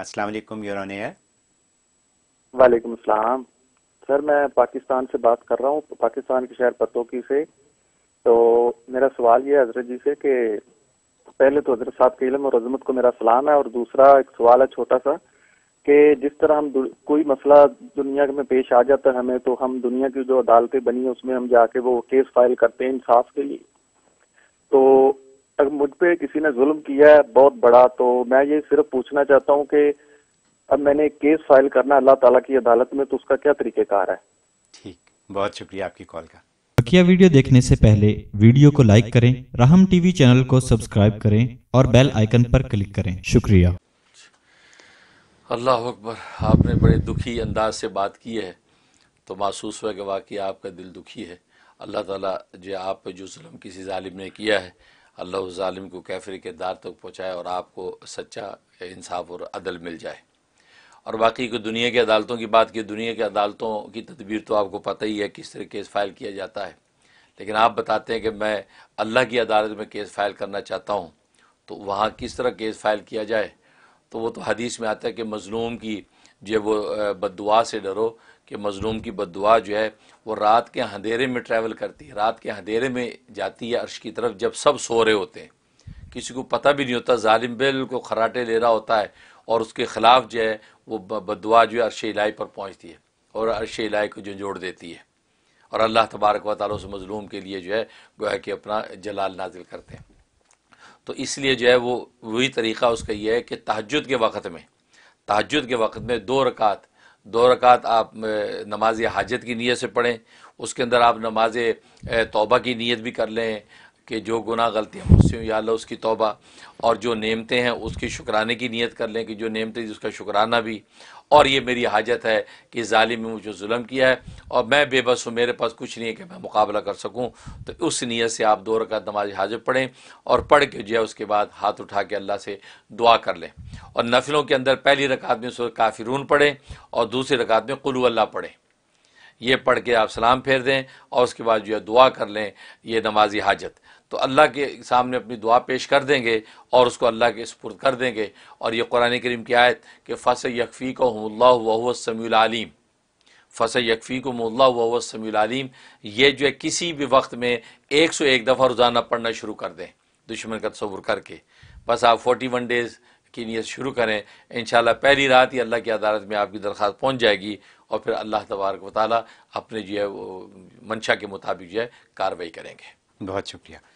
अस्सलाम वालेकुम you're on air वालेकुम सर मैं पाकिस्तान से बात कर रहा हूँ पाकिस्तान के शहर पतोकी से तो मेरा सवाल ये हजरत जी से कि पहले तो हजरत साहब के इलम और अजमत को मेरा सलाम है और दूसरा एक सवाल है छोटा सा कि जिस तरह हम कोई मसला दुनिया में पेश आ जाता है हमें तो हम दुनिया की जो अदालतें बनी है उसमें हम जाके वो केस फाइल करते हैं इंसाफ के लिए तो अगर मुझ पर किसी ने जुल्म किया है बहुत बड़ा तो मैं ये सिर्फ पूछना चाहता हूँ कि अब मैंने केस फाइल करना अल्लाह ताला की अदालत में तो उसका क्या तरीकेकार है ठीक बहुत शुक्रिया आपकी कॉल का बकिया वीडियो देखने से पहले वीडियो को लाइक करें राहम टीवी चैनल को सब्सक्राइब करें और बेल आइकन पर क्लिक करें शुक्रिया अल्लाह अकबर आपने बड़े दुखी अंदाज से बात की है तो महसूस हुआ कि वाकई आपका दिल दुखी है अल्लाह ताला जो आप पे जो जुल्म किसी जालिम ने किया है अल्लाह ालिम को कैफरी के दार तक पहुँचाए और आपको सच्चा इंसाफ और अदल मिल जाए और बाकी को दुनिया की अदालतों की बात की दुनिया की अदालतों की तदबीर तो आपको पता ही है किस तरह केस फाइल किया जाता है लेकिन आप बताते हैं कि मैं अल्लाह की अदालत में केस फाइल करना चाहता हूँ तो वहाँ किस तरह केस फाइल किया जाए तो वो तो हदीस में आता है कि मज़लूम की जो वो बदुआ से डरो कि मज़लूम की बदुआ जो है वो रात के अंधेरे में ट्रैवल करती है रात के अंधेरे में जाती है अर्श की तरफ जब सब सो रहे होते हैं किसी को पता भी नहीं होता ालिम को खराटे ले रहा होता है और उसके ख़िलाफ़ जो है वो बदुआ जो है अरश इलाई पर पहुँचती है और अरश इलाई को जोड़ देती है और अल्लाह तबारक वाली उस मज़लूम के लिए जो है गोया कि अपना जलाल नाजिल करते हैं तो इसलिए जो है वो वही तरीक़ा उसका यह है कि तहजद के वक़्त में तहजद के वक़्त में दो रकात दो रकात आप नमाज हाजत की नीयत से पढ़ें उसके अंदर आप नमाज तोबा की नीयत भी कर लें कि जो गुना गलतियाँ मुझसे हुई अल्लाह उसकी तोबा और जो नेमते हैं उसकी शुक्राने की नीयत कर लें कि जो नेमतें उसका शुक्राना भी और ये मेरी हाजत है कि ज़ालिम ने मुझे जुल्म किया है और मैं बेबस हूँ मेरे पास कुछ नहीं है कि मैं मुकाबला कर सकूँ तो उस नीयत से आप दो रकत नमाज हाजत पढ़ें और पढ़ के जो है उसके बाद हाथ उठा के अल्लाह से दुआ कर लें और नफलों के अंदर पहली रकात में काफिरून पढ़ें और दूसरी रकात में कुलू अल्लाह पढ़ें ये पढ़ के आप सलाम फेर दें और उसके बाद जो है दुआ कर लें ये नमाजी हाजत तो अल्लाह के सामने अपनी दुआ पेश कर देंगे और उसको अल्लाह के सपुर्द कर देंगे और ये कुरान करीम की आयत कि फ़स यकफ़ी को हमल्लासमीम फ़स यकफ़ी को मल्लासमीम ये जो है किसी भी वक्त में एक सौ एक दफ़ा रोज़ाना पढ़ना शुरू कर दें दुश्मन का तस्वुर करके बस आप फोर्टी वन डेज़ की नीयत शुरू करें इन पहली रात ही अल्लाह की अदालत में आपकी दरख्वास्त पहुँच जाएगी और फिर अल्लाह तबारक वाली अपने जो है वो मंशा के मुताबिक जो है कार्रवाई करेंगे बहुत शुक्रिया